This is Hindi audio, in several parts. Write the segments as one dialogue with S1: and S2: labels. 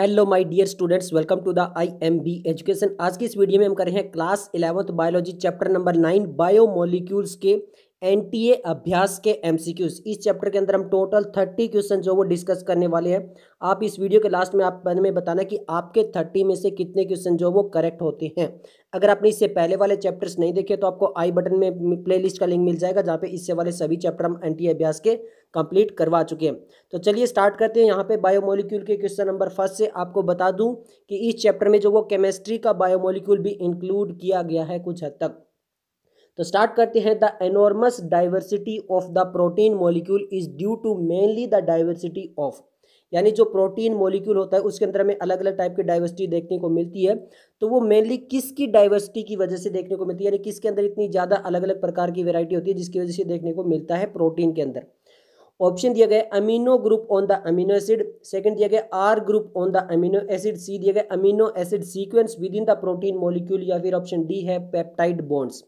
S1: hello my dear students welcome to the IMB education आज की इस वीडियो में हम कर रहे हैं class eleventh biology chapter number nine biomolecules के एनटीए अभ्यास के एमसीक्यूज इस चैप्टर के अंदर हम टोटल थर्टी क्वेश्चन जो वो डिस्कस करने वाले हैं आप इस वीडियो के लास्ट में आप में बताना कि आपके थर्टी में से कितने क्वेश्चन जो वो करेक्ट होते हैं अगर आपने इससे पहले वाले चैप्टर्स नहीं देखे तो आपको आई बटन में प्लेलिस्ट का लिंक मिल जाएगा जहाँ पे इससे वाले सभी चैप्टर हम एन अभ्यास के कंप्लीट करवा चुके हैं तो चलिए स्टार्ट करते हैं यहाँ पे बायोमोलिक्यूल के क्वेश्चन नंबर फर्स्ट से आपको बता दूँ कि इस चैप्टर में जो वो केमिस्ट्री का बायोमोलिक्यूल भी इंक्लूड किया गया है कुछ हद तक तो स्टार्ट करते हैं the enormous diversity of the protein molecule is due to mainly the diversity of यानी जो प्रोटीन मॉलिक्यूल होता है उसके अंदर हमें अलग अलग टाइप की डाइवर्सिटी देखने को मिलती है तो वो मेनली किसकी डाइवर्सिटी की वजह से देखने को मिलती है यानी किसके अंदर इतनी ज़्यादा अलग अलग प्रकार की वेराइटी होती है जिसकी वजह से देखने को मिलता है प्रोटीन के अंदर ऑप्शन दिया गया amino group on the amino acid second दिया गया R group on the amino acid C दिया गया amino acid sequence within the protein molecule या फिर ऑप्शन डी है पेप्टाइड बॉन्ड्स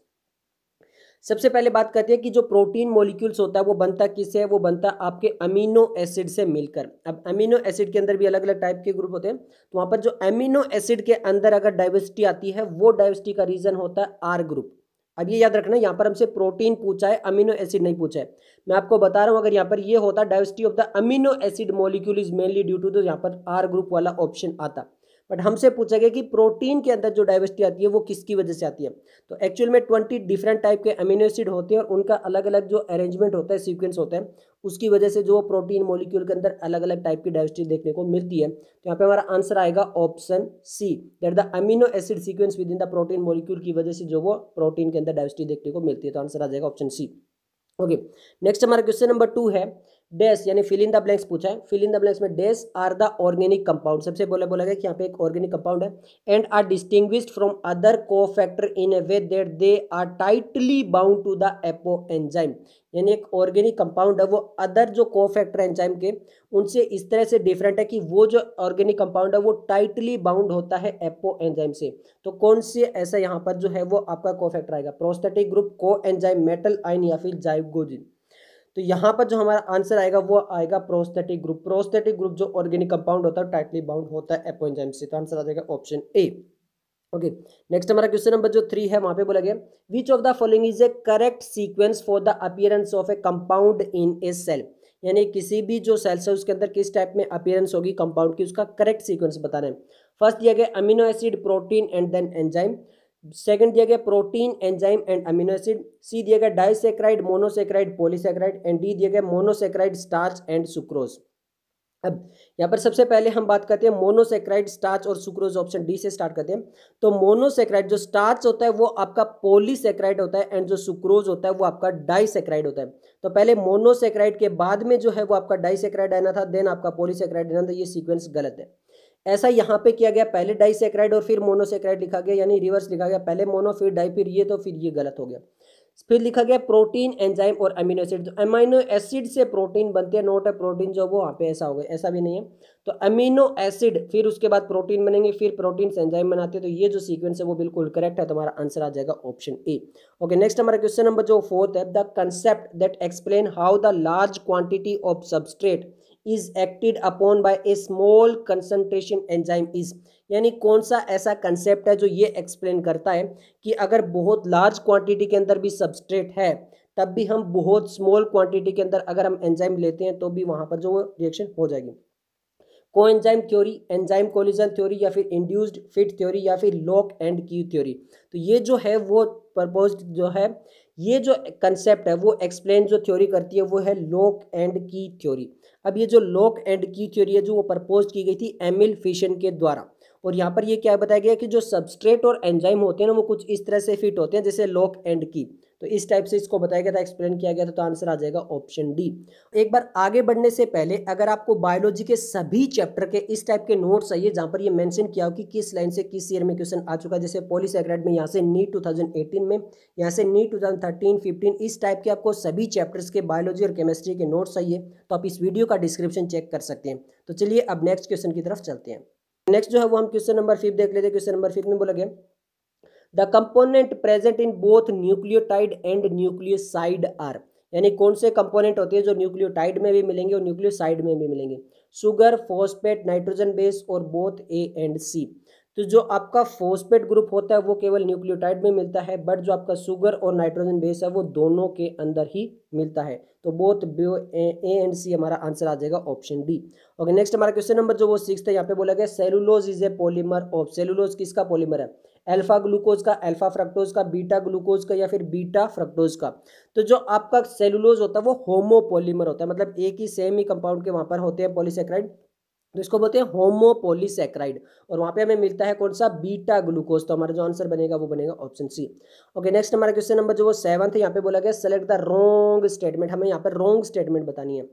S1: सबसे पहले बात करते हैं कि जो प्रोटीन मोलिक्यूल्स होता है वो बनता किससे है वो बनता आपके अमीनो एसिड से मिलकर अब अमीनो एसिड के अंदर भी अलग अलग टाइप के ग्रुप होते हैं तो वहाँ पर जो अमीनो एसिड के अंदर अगर डाइवर्सिटी आती है वो डाइवर्सिटी का रीजन होता है आर ग्रुप अब ये याद रखना यहाँ पर हमसे प्रोटीन पूछा है अमीनो एसिड नहीं पूछा है मैं आपको बता रहा हूँ अगर यहाँ पर ये होता diversity of the amino acid molecule is mainly due to तो यहाँ पर आर ग्रुप वाला ऑप्शन आता बट हमसे पूछा गया कि प्रोटीन के अंदर जो डाइवर्सिटी आती है वो किसकी वजह से आती है तो एक्चुअल में ट्वेंटी डिफरेंट टाइप के अमीनो एसिड होते हैं और उनका अलग अलग जो अरेंजमेंट होता है सीक्वेंस होता है उसकी वजह से जो प्रोटीन मोलिक्यूल के अंदर अलग अलग टाइप की डाइवर्सिटी देखने को मिलती है तो यहाँ पे हमारा आंसर आएगा option C that the amino acid sequence within the protein molecule की वजह से जो वो प्रोटीन के अंदर डाइवर्सिटी देखने को मिलती है तो आंसर आ जाएगा ऑप्शन सी ओके नेक्स्ट हमारा क्वेश्चन नंबर टू है डेस यानी फिल इन द ब्लैंक्स पूछा है फिल इन द ब्लैंक्स में dash are the organic compound सबसे बोला बोला गया कि यहाँ पे एक ऑर्गेनिक कंपाउंड है and are distinguished from other cofactor in a way that they are tightly bound to the apoenzyme यानी एक ऑर्गेनिक कंपाउंड है वो अदर जो को फैक्टर एंजाइम के उनसे इस तरह से डिफरेंट है कि वो जो ऑर्गेनिक कंपाउंड है वो टाइटली बाउंड होता है एपो एंजाइम से तो कौन से ऐसा यहाँ पर जो है वो आपका को फैक्टर आएगा prosthetic group coenzyme metal ion या फिर जाइगोजिन तो यहाँ पर जो हमारा आंसर आएगा वो आएगा प्रोस्थेटिक ग्रुप प्रोस्थेटिक ग्रुप जो ऑर्गेनिक कंपाउंड होता है टाइटली बाउंड होता है एपोइंजाइम से तो आंसर आ जाएगा ऑप्शन ए ओके नेक्स्ट हमारा क्वेश्चन नंबर जो थ्री है वहाँ पे बोला गया which of the following is a correct sequence for the appearance of a compound in a cell यानी किसी भी जो सेल्स है उसके अंदर किस टाइप में अपियरेंस होगी कंपाउंड की उसका करेक्ट सीक्वेंस बताना है फर्स्ट दिया गया amino acid protein and then enzyme second दिया गया protein enzyme and amino acid C दिया गया disaccharide monosaccharide polysaccharide and D दिया गया मोनोसेक्राइड स्टार्च एंड सुक्रोज अब यहाँ पर सबसे पहले हम बात करते हैं मोनोसेक्राइड स्टार्च और सुक्रोज ऑप्शन डी से स्टार्ट करते हैं तो मोनोसेक्राइड जो स्टार्च होता है वो आपका पोलीसेक्राइड होता है एंड जो सुक्रोज होता है वो आपका डाइसेक्राइड होता है तो पहले मोनोसेक्राइड के बाद में जो है वो आपका डाइसेक्राइड आना था देन आपका पोलीसेक्राइड आना था ये सीक्वेंस गलत है ऐसा यहाँ पे किया गया पहले डाइसेक्राइड और फिर मोनोसेक्राइड लिखा गया यानी रिवर्स लिखा गया पहले मोनो फिर डाई फिर ये तो फिर ये गलत हो गया फिर लिखा गया प्रोटीन एंजाइम और अमीनो एसिड अमीनो एसिड से प्रोटीन बनते हैं नोट है प्रोटीन जो वो वहाँ पे ऐसा हो गया ऐसा भी नहीं है तो अमीनो एसिड फिर उसके बाद प्रोटीन बनेंगे फिर प्रोटीन से एंजाइम बनाते हैं तो ये जो सीक्वेंस है वो बिल्कुल करेक्ट है तुम्हारा आंसर आ जाएगा ऑप्शन ए ओके नेक्स्ट हमारा क्वेश्चन नंबर जो फोर्थ है the concept that explain how the large quantity of substrate is acted upon by a small concentration enzyme is यानी कौन सा ऐसा कंसेप्ट है जो ये एक्सप्लेन करता है कि अगर बहुत लार्ज क्वांटिटी के अंदर भी सबस्ट्रेट है तब भी हम बहुत स्मॉल क्वांटिटी के अंदर अगर हम एंजाइम लेते हैं तो भी वहाँ पर जो रिएक्शन हो जाएगी coenzyme theory enzyme collision theory या फिर इंड्यूस्ड फिट थ्योरी या फिर लॉक एंड की थ्योरी तो ये जो है वो परपोज जो है ये जो कंसेप्ट है वो एक्सप्लेन जो थ्योरी करती है वो है लॉक एंड की थ्योरी अब ये जो लॉक एंड की थ्योरी है जो वो प्रपोज की गई थी एमिल फिशन के द्वारा और यहाँ पर ये क्या बताया गया कि जो सबस्ट्रेट और एंजाइम होते हैं ना वो कुछ इस तरह से फिट होते हैं जैसे लॉक एंड की तो इस टाइप से इसको बताया गया था एक्सप्लेन किया गया था तो आंसर आ जाएगा ऑप्शन डी एक बार आगे बढ़ने से पहले अगर आपको बायोलॉजी के सभी चैप्टर के इस टाइप के नोट्स चाहिए जहां पर ये मेंशन किया हो कि किस लाइन से किस ईयर में क्वेश्चन आ चुका है जैसे पॉलिस एग्रेड में यहाँ से नीट टू में यहाँ से नीट टू थाउजेंड इस टाइप के आपको सभी चैप्टर्स के बायोलॉजी और केमिस्ट्री के नोट्स चाहिए तो आप इस वीडियो का डिस्क्रिप्शन चेक कर सकते हैं तो चलिए अब नेक्स्ट क्वेश्चन की तरफ चलते हैं नेक्स्ट जो है वो हम क्वेश्चन नंबर फिफ्थ देख लेते हैं क्वेश्चन नंबर फिफ्थ में बोला गया the component present in both nucleotide and nucleoside are यानी कौन से कंपोनेंट होते हैं जो न्यूक्लियोटाइड में भी मिलेंगे और न्यूक्लियोसाइड में भी मिलेंगे शुगर फोस्पेट नाइट्रोजन बेस और बोथ ए एंड सी तो जो आपका फोस्पेट ग्रुप होता है वो केवल न्यूक्लियोटाइड में मिलता है बट जो आपका शुगर और नाइट्रोजन बेस है वो दोनों के अंदर ही मिलता है तो बोथ ए एंड सी हमारा आंसर आ जाएगा ऑप्शन डी ओके नेक्स्ट हमारा क्वेश्चन नंबर जो वो सिक्स है यहाँ पे बोला गया cellulose is a polymer of cellulose किसका पॉलीमर है अल्फा ग्लूकोज का अल्फा फ्रक्टोज का बीटा ग्लूकोज का या फिर बीटा फ्रक्टोज का तो जो आपका सेलुलोज होता है वो होमोपोलीमर होता है मतलब एक ही सेम ही कंपाउंड के वहाँ पर होते हैं पॉलीसेक्राइड तो इसको बोलते हैं होमोपोलीसेक्राइड और वहाँ पे हमें मिलता है कौन सा बीटा ग्लूकोज तो हमारा जो आंसर बनेगा वो बनेगा ऑप्शन सी ओके नेक्स्ट हमारा क्वेश्चन नंबर जो वो सेवन है यहाँ पे बोला गया सेलेक्ट द रोंग स्टेटमेंट हमें यहाँ पर रोंग स्टेटमेंट बतानी है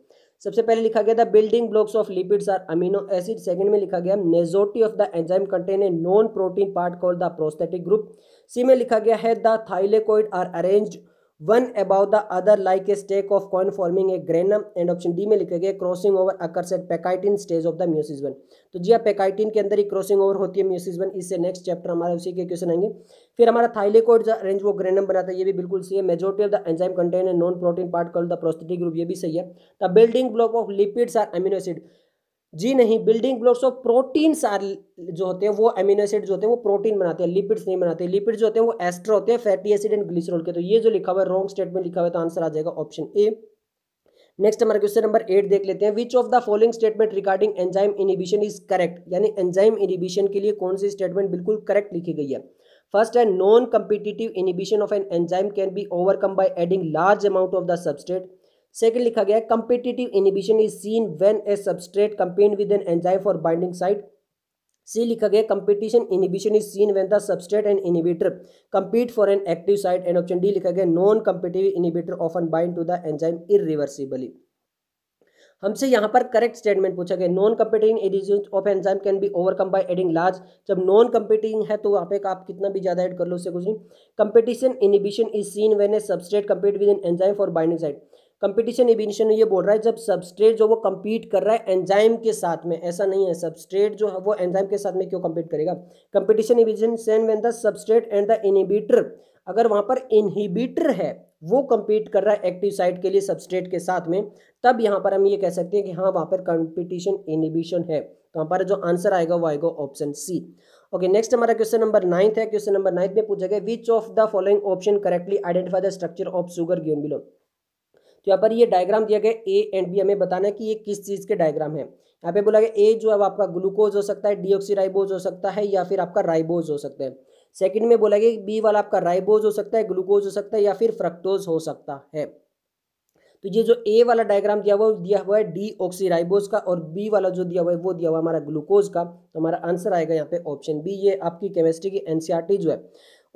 S1: सबसे पहले लिखा गया था building blocks of lipids are amino acid second में लिखा गया majority of the enzyme contain a non protein part call the prosthetic group C में लिखा गया है the thylakoid are arranged one above the other like a stack of coin forming a granum and option D में लिखा गया crossing over occurs at pachytene stage of the meiosis one तो जी आप हाँ, पैकाइटिन के अंदर ही क्रॉसिंग ओवर होती है म्यूसिस वन इससे नेक्स्ट चैप्टर हमारा उसी के क्वेश्चन आएंगे फिर हमारा थाइलेकोड रेंज वो ग्रेनम बनाता है ये भी बिल्कुल सही है majority of the enzyme contain and non protein part call the prosthetic group ये भी सही है the building block of lipids are amino acid जी नहीं building blocks of proteins are जो होते हैं वो अमीनो एसिड जो होते हैं वो प्रोटीन बनाते हैं लिपिड्स नहीं बनाते लिपिड्स जो होते हैं वो एस्टर होते हैं फैटी एसिड एंड ग्लिसरॉल के तो ये जो लिखा हुआ है रॉन्ग स्टेटमेंट लिखा हुआ है तो आंसर आ जाएगा ऑप्शन ए नेक्स्ट हमारा क्वेश्चन नंबर एट देख लेते हैं which of the following statement regarding enzyme inhibition is correct यानी एंजाइम इनिबिशन के लिए कौन सी स्टेटमेंट बिल्कुल करेक्ट लिखी गई है फर्स्ट है non competitive inhibition of an enzyme can be overcome by adding large amount of the substrate second लिखा गया है competitive inhibition is seen when a substrate compete with an enzyme for binding site C लिखा गया competition inhibition is seen when the substrate and inhibitor compete for an active site and option D लिखा गया non competitive inhibitor often bind to the enzyme irreversibly हमसे यहाँ पर करेक्ट स्टेटमेंट पूछा गया non competing inhibition of enzyme can be overcome by adding large जब नॉन कम्पिटिंग है तो वहाँ पे आप कितना भी ज़्यादा ऐड कर लो उससे कुछ नहीं competition inhibition is seen when a substrate compete with an enzyme for binding site competition inhibition ये बोल रहा है जब सबस्ट्रेट जो वो कम्पीट कर रहा है एंजाइम के साथ में ऐसा नहीं है सबस्ट्रेट जो है वो एंजाइम के साथ में क्यों कम्पीट करेगा competition inhibition seen when the substrate and the inhibitor अगर वहाँ पर इनहिबिटर है वो कम्पीट कर रहा है एक्टिव साइट के लिए सबस्ट्रेट के साथ में तब यहाँ पर हम ये कह सकते हैं कि हाँ वहाँ पर कंपटीशन इनिबिशन है तो हमारा जो आंसर आएगा वो आएगा ऑप्शन सी ओके नेक्स्ट हमारा क्वेश्चन नंबर नाइन्थ है क्वेश्चन नंबर नाइन्थ में पूछा गया which of the following option correctly identify the structure of sugar given below तो यहाँ पर ये डायग्राम दिया गया ए एंड बी हमें बताना है कि ये किस चीज़ के डायग्राम है यहाँ पे बोला गया ए जो है आपका ग्लूकोज हो सकता है डीऑक्सीराइबोज हो सकता है या फिर आपका राइबोज हो सकता है सेकंड में बोला गया बी वाला आपका राइबोज हो सकता है ग्लूकोज हो सकता है या फिर फ्रक्टोज हो सकता है तो ये जो ए वाला डायग्राम दिया हुआ दिया हुआ है डी ऑक्सीराइबोज का और बी वाला जो दिया हुआ है वो दिया हुआ हमारा ग्लूकोज का तो हमारा आंसर आएगा यहाँ पे ऑप्शन बी ये आपकी केमिस्ट्री की एनसीईआरटी e जो है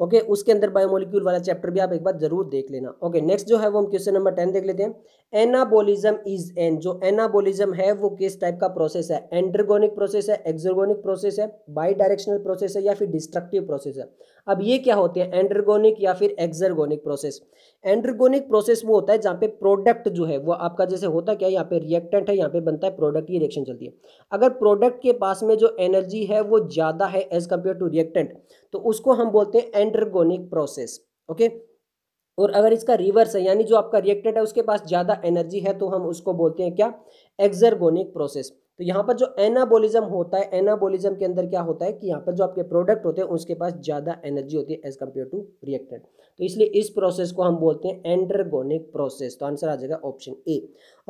S1: ओके उसके अंदर बायोमोलिक्यूल वाला चैप्टर भी आप एक बार जरूर देख लेना ओके नेक्स्ट जो है वो हम क्वेश्चन नंबर टेन देख लेते हैं एनाबोलिज्म इज एन जो एनाबोलिज्म है वो किस टाइप का प्रोसेस है एंड्रगोनिक प्रोसेस है एक्सोगोनिक प्रोसेस है बाई डायरेक्शनल प्रोसेस है या फिर डिस्ट्रक्टिव प्रोसेस है अब ये क्या होते हैं एंड्रगोनिक या फिर एक्सरगोनिक प्रोसेस एंड्रगोनिक प्रोसेस वो होता है जहाँ पे प्रोडक्ट जो है वो आपका जैसे होता क्या है यहाँ पे रिएक्टेंट है यहाँ पे बनता है प्रोडक्ट की रिएक्शन चलती है अगर प्रोडक्ट के पास में जो एनर्जी है वो ज़्यादा है एज कम्पेयर टू रिएक्टेंट तो उसको हम बोलते हैं एंड्रगोनिक प्रोसेस ओके और अगर इसका रिवर्स है यानी जो आपका रिएक्टेड है उसके पास ज़्यादा एनर्जी है तो हम उसको बोलते हैं क्या एक्जरगोनिक प्रोसेस तो यहाँ पर जो एनाबोलिज्म होता है एनाबोलिज्म के अंदर क्या होता है कि यहाँ पर जो आपके प्रोडक्ट होते हैं उसके पास ज़्यादा एनर्जी होती है एज कम्पेयर टू रिएक्टेड तो इसलिए इस प्रोसेस को हम बोलते हैं एंडरगोनिक प्रोसेस तो आंसर आ जाएगा ऑप्शन ए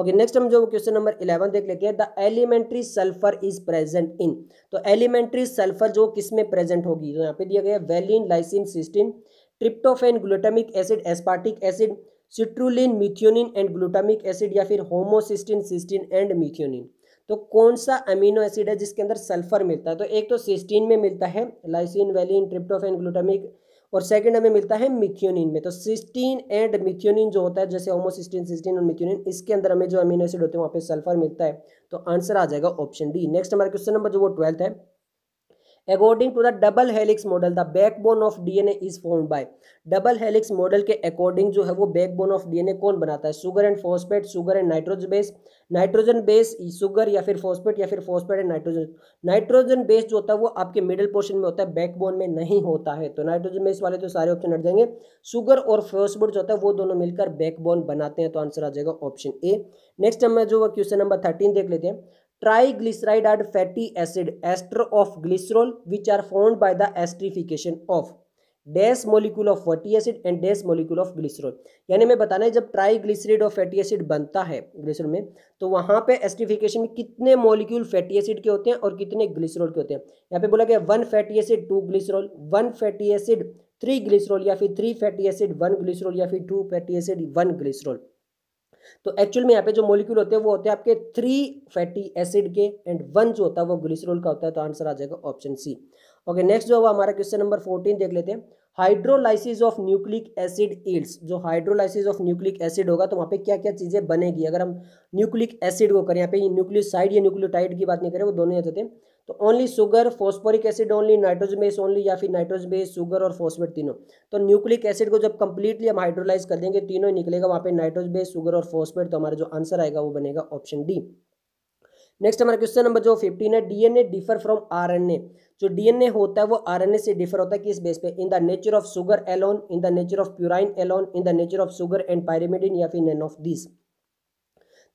S1: ओके नेक्स्ट हम जो क्वेश्चन नंबर इलेवन देख लेते हैं the elementary sulphur is present in तो एलिमेंट्री सल्फर जो किस में प्रेजेंट होगी तो यहाँ पे दिया गया valine lysine cystine tryptophan glutamic acid aspartic acid citrulline methionine and glutamic acid या फिर होमोसिस्टिन सिस्टिन एंड मिथियोनिन तो कौन सा अमीनो एसिड है जिसके अंदर सल्फर मिलता है तो एक तो सिस्टीन में मिलता है लाइसिन वैलिन ट्रिप्टोफेन ग्लूटामिक और सेकंड हमें मिलता है मिथियोनिन में तो सिस्टीन एंड मिथियोनिन जो होता है जैसे होमोसिस्टीन सिस्टीन और मिथियोनिन इसके अंदर हमें जो अमीनो एसिड होते हैं वहाँ पे सल्फर मिलता है तो आंसर आ जाएगा ऑप्शन डी नेक्स्ट हमारा क्वेश्चन नंबर जो वो ट्वेल्थ है according to the double helix model the backbone of DNA is form by double helix model के अकॉर्डिंग जो है वो बैकबोन ऑफ डीएनए कौन बनाता है sugar and phosphate sugar and nitrogen base nitrogen base sugar या फिर फॉस्पेट या फिर phosphate and nitrogen nitrogen base जो होता है वो आपके मिडिल पोर्शन में होता है बैकबोन में नहीं होता है तो नाइट्रोजन बेस वाले तो सारे ऑप्शन हट जाएंगे सुगर और फॉस्पेट जो होता है वो दोनों मिलकर बैकबोन बनाते हैं तो आंसर आ जाएगा ऑप्शन ए नेक्स्ट हम जो क्वेश्चन नंबर थर्टीन देख लेते हैं triglyceride and fatty acid ester of glycerol which are formed by the esterification of dash molecule of fatty acid and dash molecule of glycerol यानी मैं बताना है जब triglyceride of fatty acid बनता है ग्लिसरोल में तो वहाँ पे एस्टिफिकेशन में कितने मोलिक्यूल फैटी एसिड के होते हैं और कितने ग्लिसरोल के होते हैं यहाँ पे बोला गया one fatty acid two glycerol one fatty acid three glycerol या फिर three fatty acid one glycerol या फिर two fatty acid one glycerol तो एक्चुअल में यहाँ पे जो मॉलिक्यूल होते हैं वो होते हैं आपके थ्री फैटी एसिड के एंड वन जो होता है वो ग्लिसरोल का होता है तो आंसर आ जाएगा ऑप्शन सी ओके नेक्स्ट जो हुआ हमारा क्वेश्चन नंबर फोर्टीन देख लेते हैं hydrolysis of nucleic acid yields जो हाइड्रोलाइसिस ऑफ न्यूक्लिक एसिड होगा तो वहाँ पे क्या क्या चीज़ें बनेगी अगर हम न्यूक्लिक एसिड को करें यहाँ पे न्यूक्लियोसाइड या न्यूक्लियोटाइड की बात नहीं करें वो दोनों ही होते हैं तो only sugar phosphoric acid only nitrogen base only या फिर नाइट्रोजन बेस सुगर और फॉस्फेट तीनों तो न्यूक्लिक एसिड को जब कंप्लीटली हम हाइड्रोलाइज कर देंगे तीनों ही निकलेगा वहाँ पे नाइट्रोजन बेस सुगर और फॉस्फेट तो हमारा जो आंसर आएगा वो बनेगा ऑप्शन डी नेक्स्ट हमारा क्वेश्चन नंबर जो फिफ्टीन है डीएनए डिफर फ्रॉम आरएनए जो डीएनए होता है वो आरएनए से डिफर होता है किस बेस पे in the nature of sugar alone in the nature of purine alone in the nature of sugar and pyrimidine या फिर नैन ऑफ दिस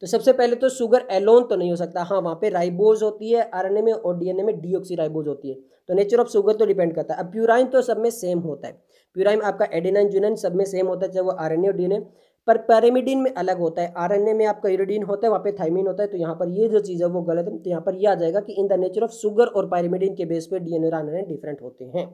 S1: तो सबसे पहले तो शुगर एलोन तो नहीं हो सकता हाँ वहाँ पे राइबोज होती है आरएनए में और डीएनए में डी राइबोज होती है तो नेचर ऑफ शुगर तो डिपेंड करता है अब प्यूराइन तो सब में सेम होता है प्यूराइन आपका एडेनाइन जूनाइन सब में सेम होता है चाहे वो आर और डी पर पैरामिडिन में अलग होता है आर में आपका यूरिडीन होता है वहाँ पर थाइमिन होता है तो यहाँ पर ये जो चीज़ है वो गलत है तो यहाँ पर यह आ जाएगा कि in the nature of sugar और पैरामिडिन के बेस पर डी एन डिफरेंट होते हैं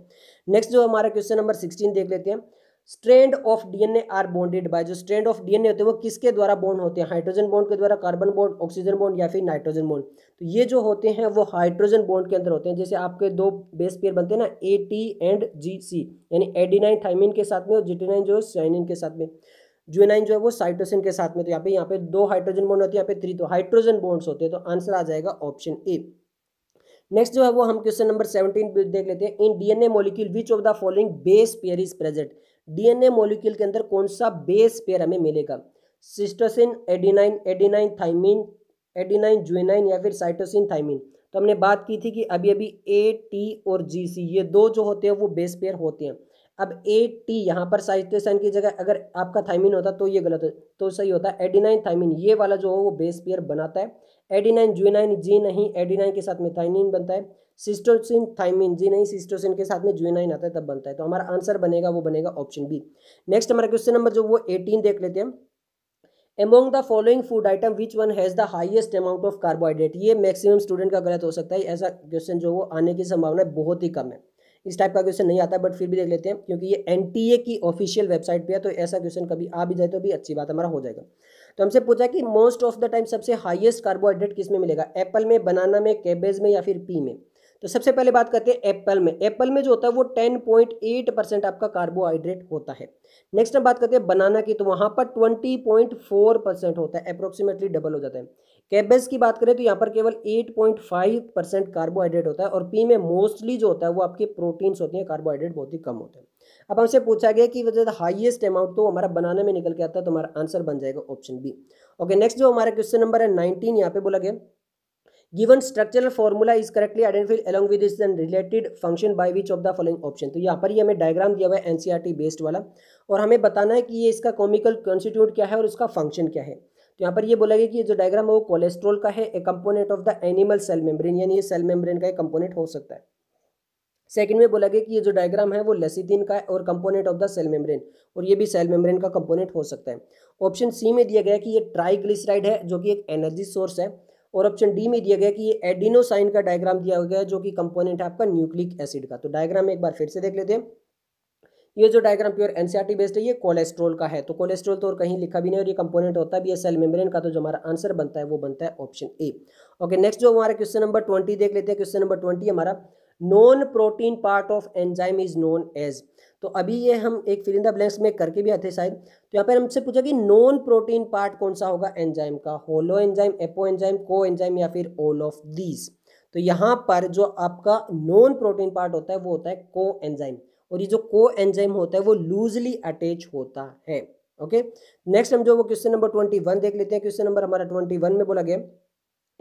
S1: नेक्स्ट जो हमारा क्वेश्चन नंबर सिक्सटीन देख लेते हैं strand of DNA are bonded by जो स्ट्रेंड ऑफ डीएनए होते हैं वो किसके द्वारा बॉन्ड होते हैं हाइड्रोजन बॉन्ड के द्वारा कार्बन बॉन्ड ऑक्सीजन बॉन्ड या फिर नाइट्रोजन बॉन्ड तो ये जो होते हैं वो हाइड्रोजन बॉन्ड के अंदर होते हैं जैसे आपके दो बेस पेयर बनते हैं ना ए टी एंड जी सी यानी एडीनाइन थाइमिन के साथ में और जीटीनाइन जो है साइनिन के साथ में जुएनाइन जो है वो साइटोसिन के साथ में तो यहाँ पे यहाँ पे दो हाइड्रोजन बॉन्ड होते हैं यहाँ पे थ्री तो हाइड्रोजन बॉन्ड्स होते हैं तो आंसर आ जाएगा ऑप्शन ए नेक्स्ट जो है वो हम क्वेश्चन नंबर सेवनटीन देख लेते हैं in DNA molecule which of the following base pair is present DNA molecule के अंदर कौन सा बेस पेयर हमें मिलेगा cytosine adenine adenine thymine adenine guanine या फिर साइटोसिन थाइमिन तो हमने बात की थी कि अभी अभी ए टी और जी सी ये दो जो होते हैं वो बेस पेयर होते हैं अब ए टी यहाँ पर साइटोसिन की जगह अगर आपका थाइमिन होता तो ये गलत हो तो सही होता है एडीनाइन थाइमिन ये वाला जो हो वो बेस पेयर बनाता है एडीनाइन जुएनाइन जी नहीं एडीनाइन के साथ में थाइमिन बनता है सिस्टोसिन थाइमिन जी नहीं सिस्टोसिन के साथ में जुएनाइन आता है तब बनता है तो हमारा आंसर बनेगा वो बनेगा ऑप्शन बी नेक्स्ट हमारा क्वेश्चन नंबर जो वो एटीन देख लेते हैं among the following food item which one has the highest amount of carbohydrate ये मैक्सिमम स्टूडेंट का गलत हो सकता है ऐसा क्वेश्चन जो वो आने की संभावना बहुत ही कम है इस टाइप का क्वेश्चन नहीं आता बट फिर भी देख लेते हैं क्योंकि ये एन की ऑफिशियल वेबसाइट पे है तो ऐसा क्वेश्चन कभी आ भी जाए तो भी अच्छी बात हमारा हो जाएगा तो हमसे पूछा कि मोस्ट ऑफ द टाइम सबसे हाईएस्ट कार्बोहाइड्रेट किस में मिलेगा एप्पल में बनाना में कैबेज में या फिर पी में तो सबसे पहले बात करते हैं एप्पल में एप्पल में जो होता है वो 10.8 परसेंट आपका कार्बोहाइड्रेट होता है नेक्स्ट हम बात करते हैं बनाना की तो वहाँ पर 20.4 परसेंट होता है अप्रोक्सीमेटली डबल हो जाता है कैबेज की बात करें तो यहाँ पर केवल 8.5 परसेंट कार्बोहाइड्रेट होता है और पी में मोस्टली जो होता है वो आपके प्रोटीन्स होती हैं कार्बोहाइड्रेट बहुत ही कम होते हैं अब हमसे पूछा गया कि वजह हाईएस्ट अमाउंट तो हमारा बनाना में निकल के आता है तो हमारा आंसर बन जाएगा ऑप्शन बी ओके नेक्स्ट जो हमारा क्वेश्चन नंबर है नाइनटीन यहाँ पे बोला गया given structural formula is correctly identified along with is and related function by which of the following option तो यहाँ पर ही हमें डायग्राम दिया हुआ है एनसीईआरटी बेस्ड वाला और हमें बताना है कि ये इसका कॉमिकल कॉन्स्टिट्यूट क्या है और इसका फंक्शन क्या है तो यहाँ पर ये बोला गया कि जो डायग्राम है वो कोलेस्ट्रॉल का है a component of the animal cell membrane यानी ये सेल मेम्ब्रेन का एक कंपोनेंट हो सकता है सेकंड में बोला गया कि ये जो डायग्राम है वो लेसिथिन का है और component of the cell membrane और ये भी सेल मेम्ब्रेन का कंपोनेंट हो सकता है ऑप्शन सी में दिया गया कि ये ट्राइग्लिसराइड है जो कि एक एनर्जी सोर्स है और ऑप्शन डी में दिया गया कि ये एडिनोसाइन का डायग्राम दिया गया है जो कि कंपोनेंट है आपका न्यूक्लिक एसिड का तो डायग्राम एक बार फिर से देख लेते हैं ये जो डायग्राम प्योर एनसीआरटी बेस्ड है ये कोलेस्ट्रोल का है तो कोलेस्ट्रोल तो और कहीं लिखा भी नहीं और ये कंपोनेंट होता भी है सेल मेम्ब्रेन का तो जो हमारा आंसर बनता है वो बनता है ऑप्शन ए ओके नेक्स्ट जो हमारा क्वेश्चन नंबर ट्वेंटी देख लेते हैं क्वेश्चन नंबर ट्वेंटी हमारा non protein part of enzyme is known as तो अभी ये हम एक फिलिंदा ब्लैंक्स में करके भी आते शायद तो यहाँ पर हमसे पूछा कि नॉन प्रोटीन पार्ट कौन सा होगा एंजाइम का holoenzyme apoenzyme coenzyme या फिर ऑल ऑफ दीज तो यहाँ पर जो आपका नॉन प्रोटीन पार्ट होता है वो होता है को एंजाइम और ये जो को एंजाइम होता है वो लूजली अटैच होता है ओके नेक्स्ट हम जो वो क्वेश्चन नंबर ट्वेंटी वन देख लेते हैं क्वेश्चन नंबर हमारा ट्वेंटी वन में बोला गया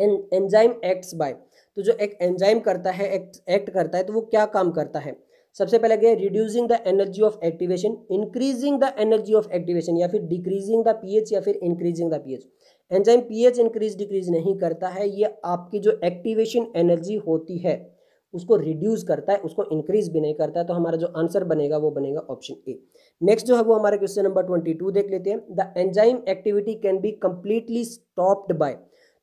S1: एंजाइम एक्ट्स बाय तो जो एक एंजाइम करता है एक्ट एक्ट करता है तो वो क्या काम करता है सबसे पहले है reducing the energy of activation increasing the energy of activation या फिर डिक्रीजिंग द पीएच या फिर increasing the pH enzyme pH increase decrease नहीं करता है ये आपकी जो एक्टिवेशन एनर्जी होती है उसको रिड्यूस करता है उसको इंक्रीज भी नहीं करता है तो हमारा जो आंसर बनेगा वो बनेगा ऑप्शन ए नेक्स्ट जो है वो हमारा क्वेश्चन नंबर ट्वेंटी टू देख लेते हैं the enzyme activity can be completely stopped by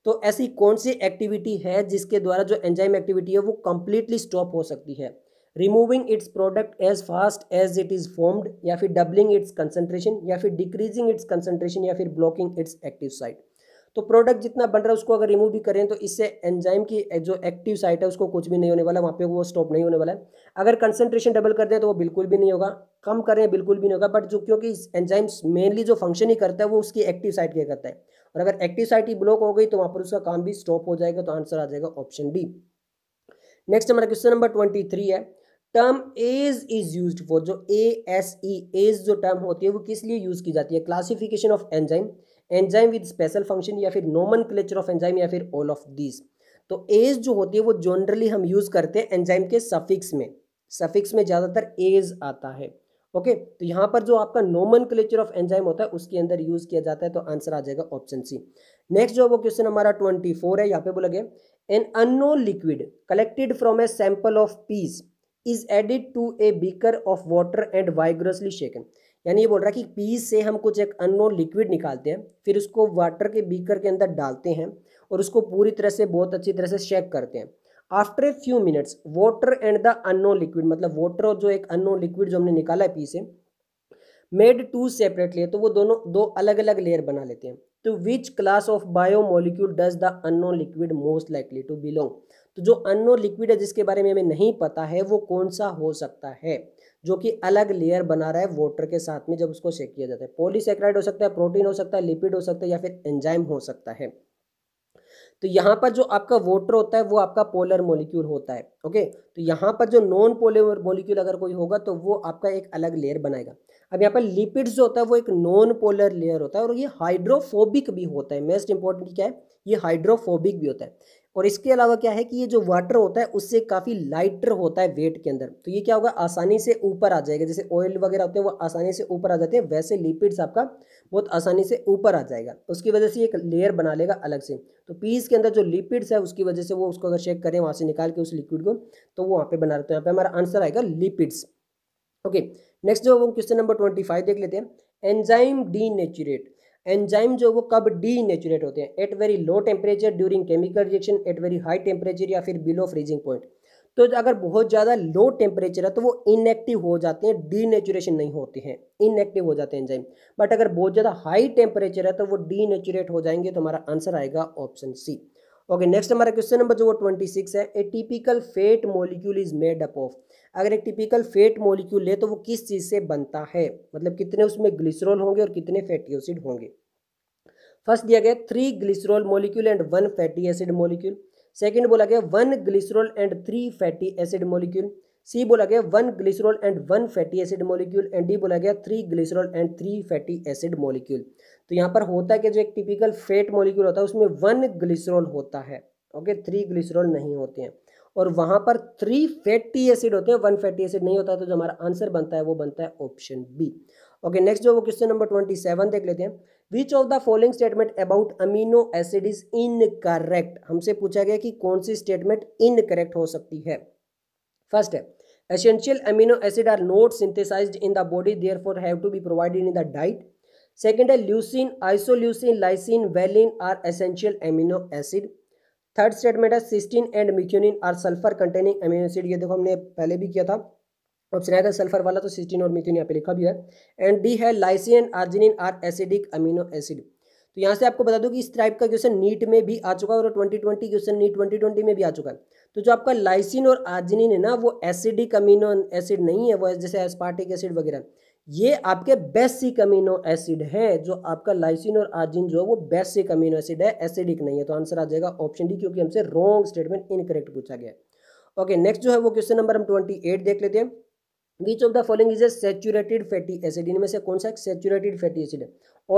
S1: तो ऐसी कौन सी एक्टिविटी है जिसके द्वारा जो एंजाइम एक्टिविटी है वो कम्प्लीटली स्टॉप हो सकती है removing its product as fast as it is formed या फिर डबलिंग इट्स कंसनट्रेशन या फिर डिक्रीजिंग इट्स कंसनट्रेशन या फिर ब्लॉकिंग इट्स एक्टिव साइट तो प्रोडक्ट जितना बन रहा है उसको अगर रिमूव भी करें तो इससे एंजाइम की जो एक्टिव साइट है उसको कुछ भी नहीं होने वाला वहाँ पे वो स्टॉप नहीं होने वाला है अगर कंसनट्रेशन डबल कर दें तो वो बिल्कुल भी नहीं होगा कम करें बिल्कुल भी नहीं होगा बट जो क्योंकि एंजाइम्स मेनली जो फंक्शन ही करता है वो उसकी एक्टिव साइट क्या करता है और अगर एक्टिव साइट ही ब्लॉक हो गई तो वहाँ पर उसका काम भी स्टॉप हो जाएगा तो आंसर आ जाएगा ऑप्शन डी नेक्स्ट हमारा क्वेश्चन नंबर ट्वेंटी थ्री है term as is use for जो ए एस ई एज जो टर्म होती है वो किस लिए यूज़ की जाती है classification of enzyme enzyme with special function या फिर नॉमन क्लेचर ऑफ एंजाइम या फिर ऑल ऑफ दिस तो एज जो होती है वो जनरली हम यूज़ करते हैं एंजाइम के सफिक्स में सफिक्स में ज़्यादातर एज आता है ओके okay, तो यहाँ पर जो आपका नॉमन क्लेचर ऑफ एंजाइम होता है उसके अंदर यूज़ किया जाता है तो आंसर आ जाएगा ऑप्शन सी नेक्स्ट जो है वो क्वेश्चन हमारा ट्वेंटी फोर है यहाँ पे बोला गया an unknown liquid collected from a sample of peas is added to a beaker of water and vigorously shaken यानी ये बोल रहा है कि पी से हम कुछ एक अननोन लिक्विड निकालते हैं फिर उसको वाटर के बीकर के अंदर डालते हैं और उसको पूरी तरह से बहुत अच्छी तरह से शेक करते हैं after a few minutes water and the unknown liquid मतलब वाटर और जो एक अननोन लिक्विड जो हमने निकाला है पी से मेड टू सेपरेट लेयर तो वो दोनों दो अलग अलग लेयर बना लेते हैं तो which class of biomolecule does the unknown liquid most likely to belong तो जो अननोन लिक्विड है जिसके बारे में हमें नहीं पता है वो कौन सा हो सकता है जो कि अलग लेयर बना रहा है वाटर के साथ में जब उसको शेक किया जाता है पोलीसेक्राइड हो सकता है प्रोटीन हो सकता है लिपिड हो सकता है या फिर एंजाइम हो सकता है तो यहाँ पर जो आपका वोटर होता है वो आपका पोलर मोलिक्यूल होता है ओके तो यहाँ पर जो नॉन पोलर मोलिक्यूल अगर कोई होगा तो वो आपका एक अलग लेयर बनाएगा अब यहाँ पर लिपिड्स जो होता है वो एक नॉन पोलर लेयर होता है और ये हाइड्रोफोबिक भी होता है मोस्ट इंपॉर्टेंट क्या है ये हाइड्रोफोबिक भी होता है और इसके अलावा क्या है कि ये जो वाटर होता है उससे काफ़ी लाइटर होता है वेट के अंदर तो ये क्या होगा आसानी से ऊपर आ जाएगा जैसे ऑयल वगैरह होते हैं वो आसानी से ऊपर आ जाते हैं वैसे लिपिड्स आपका बहुत आसानी से ऊपर आ जाएगा तो उसकी वजह से एक लेयर बना लेगा अलग से तो पीस के अंदर जो लिपिड्स है उसकी वजह से वो उसको अगर चेक करें वहाँ से निकाल के उस लिक्विड को तो वो वहाँ पर बना रहते हैं तो यहाँ पर हमारा आंसर आएगा लिपिड्स ओके नेक्स्ट जो क्वेश्चन नंबर ट्वेंटी फाइव देख लेते हैं एंजाइम डी नेचुरेट एंजाइम जो वो कब डी नेचुरेट होते हैं at very low temperature during chemical reaction at very high temperature या फिर बिलो फ्रीजिंग पॉइंट तो अगर बहुत ज़्यादा लो टेम्परेचर है तो वो इनएक्टिव हो जाते हैं डी नेचुरेशन नहीं होते हैं इनएक्टिव हो जाते हैं एंजाइम बट अगर बहुत ज़्यादा हाई टेम्परेचर है तो वो डी नेचुरेट हो जाएंगे तो हमारा आंसर आएगा ऑप्शन सी ओके नेक्स्ट हमारा क्वेश्चन नंबर जो वो ट्वेंटी सिक्स है a typical fat molecule is made up of अगर एक टिपिकल फेट मोलिक्यूल ले तो वो किस चीज़ से बनता है मतलब कितने उसमें ग्लिसरॉल होंगे और कितने फैटी एसिड होंगे फर्स्ट दिया गया three glycerol molecule and one fatty acid molecule second बोला गया one glycerol and three fatty acid molecule C बोला गया one glycerol and one fatty acid molecule and D बोला गया three glycerol and three fatty acid molecule तो यहाँ पर होता है कि जो एक टिपिकल फेट मॉलिक्यूल होता है उसमें वन ग्लिसरॉल होता है ओके थ्री ग्लिसरॉल नहीं होते हैं और वहां पर थ्री फैटी एसिड होते हैं वन फैटी एसिड नहीं होता तो जो हमारा आंसर बनता है वो बनता है ऑप्शन बी ओके नेक्स्ट जो वो क्वेश्चन नंबर ट्वेंटी सेवन देख लेते हैं which of the following statement about amino acid is incorrect हमसे पूछा गया कि कौन सी स्टेटमेंट इनकरेक्ट हो सकती है फर्स्ट है essential amino acid are not synthesize in the body there body have to be provided in the diet second है leucine isoleucine lysine valine are essential amino acid third statement है cysteine and methionine are sulphur containing amino acid ये देखो हमने पहले भी किया था ऑप्शन आएगा सल्फर वाला तो सिस्टीन और मिथ्यून यहाँ पे लिखा भी है एंड डी है lysine arginine are acidic amino acid तो यहाँ से आपको बता दूँ कि इस टाइप का क्वेश्चन नीट में भी आ चुका है और twenty twenty question NEET twenty twenty में भी आ चुका है तो जो आपका लाइसिन और आर्जिनिन है ना वो एसिडिक अमीनो एसिड नहीं है वो जैसे एस्पार्टिक एसिड वगैरह ये आपके बेसिक अमीनो एसिड है जो आपका लाइसिन और आर्जिन जो है वो बेसिक अमीनो एसिड है एसिडिक नहीं है तो आंसर आ जाएगा ऑप्शन डी क्योंकि हमसे रॉन्ग स्टेटमेंट इनकरेक्ट पूछा गया ओके नेक्स्ट जो है वो क्वेश्चन नंबर हम ट्वेंटी एट देख लेते हैं which of the following is a saturated fatty acid इनमें से कौन सा सेचुरेटेड फैटी एसिड है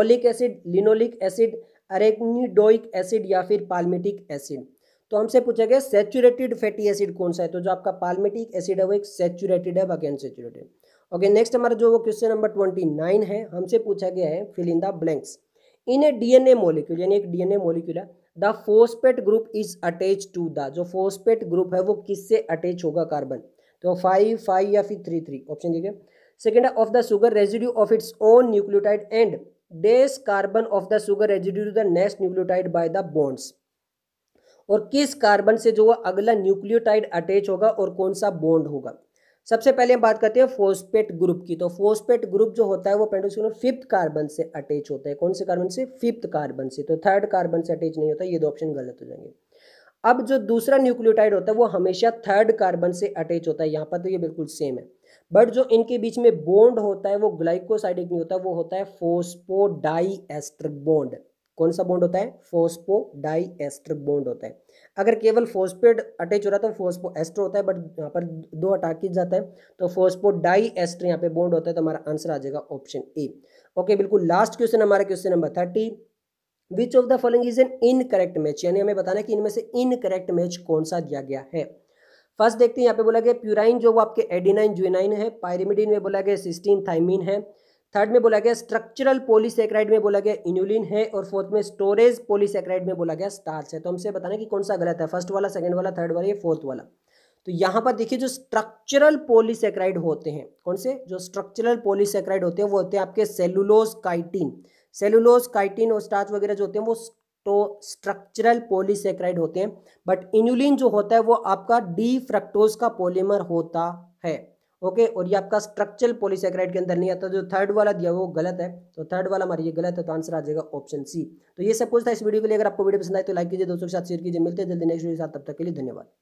S1: ओलिक एसिड लिनोलिक एसिड अरेक्निडोइक एसिड या फिर पाल्मेटिक एसिड तो हमसे पूछा गया सेचुरेटेड फैटी एसिड कौन सा है तो जो आपका पाल्मेटिक एसिड है वो एक सेचुरेटेड है बाकी अनसेचुरेटेड ओके नेक्स्ट हमारा जो वो क्वेश्चन नंबर ट्वेंटी नाइन है हमसे पूछा गया है fill in the blanks in a DNA molecule यानी एक डीएनए मोलिक्यूल है the phosphate group is attach to the जो फोस्पेट ग्रुप है वो किससे अटैच होगा कार्बन तो फाइव फाइव या फिर थ्री थ्री ऑप्शन देखिए second of the sugar residue of its own nucleotide and this carbon of the sugar residue to the next nucleotide by the bonds और किस कार्बन से जो वह अगला न्यूक्लियोटाइड अटैच होगा और कौन सा बॉन्ड होगा सबसे पहले हम बात करते हैं फोस्पेट ग्रुप की तो फोस्पेट ग्रुप जो होता है वो पेंडोसिनो फिफ्थ कार्बन से अटैच होता है कौन से कार्बन से फिफ्थ कार्बन से तो थर्ड कार्बन से अटैच नहीं होता ये दो ऑप्शन गलत हो जाएंगे अब जो दूसरा न्यूक्लियोटाइड होता है वो हमेशा थर्ड कार्बन से अटैच होता है यहाँ पर तो ये बिल्कुल सेम है बट जो इनके बीच में बोंड होता है वो ग्लाइकोसाइडिक नहीं होता वो होता है फोस्पोडाई बोंड कौन सा बॉन्ड होता है फोस्पो डाई एस्टर बॉन्ड होता है अगर केवल फोस्पेड अटैच हो रहा है तो फोस्पो एस्टर होता है बट यहाँ पर दो अटैक किया जाता है तो फोस्पो डाई एस्टर यहाँ पे बॉन्ड होता है तो हमारा आंसर आ जाएगा ऑप्शन ए ओके बिल्कुल लास्ट क्वेश्चन हमारा question number thirty which of the following is an incorrect match यानी हमें बताना है कि इनमें से इनकरेक्ट मैच कौन सा दिया गया है फर्स्ट देखते हैं यहाँ पे बोला गया प्यूराइन जो वो आपके एडिनाइन जुनाइन है पायरिमिडिन में बोला गया सिस्टीन थाइमिन है थर्ड में बोला गया स्ट्रक्चरल पोलिसेक्राइड में बोला गया इन्यूलिन है और फोर्थ में स्टोरेज पोलिसेक्राइड में बोला गया स्टार्च है तो हमसे बताना कि कौन सा गलत है फर्स्ट वाला सेकंड वाला थर्ड वाला या फोर्थ वाला तो यहाँ पर देखिए जो स्ट्रक्चरल पोलिसक्राइड होते हैं कौन से जो स्ट्रक्चरल पोलिसेक्राइड होते हैं वो होते हैं आपके सेलुलोज काइटिन सेलुलोज काइटिन और स्टार्च वगैरह जो होते हैं वो तो स्ट्रक्चरल पोलिसक्राइड होते हैं बट इन्यूलिन जो होता है वो आपका डी फ्रक्टोज का पोलीमर होता है ओके और ये आपका स्ट्रक्चरल पॉलीसेक्राइड के अंदर नहीं आता जो थर्ड वाला दिया वो गलत है तो थर्ड वाला हमारे ये गलत है तो आंसर आ जाएगा ऑप्शन सी तो ये सब कुछ था इस वीडियो के लिए अगर आपको वीडियो पसंद आए तो लाइक कीजिए दोस्तों के साथ शेयर कीजिए मिलते हैं जल्दी नेक्स्ट वीडियो के साथ तब तक के लिए धन्यवाद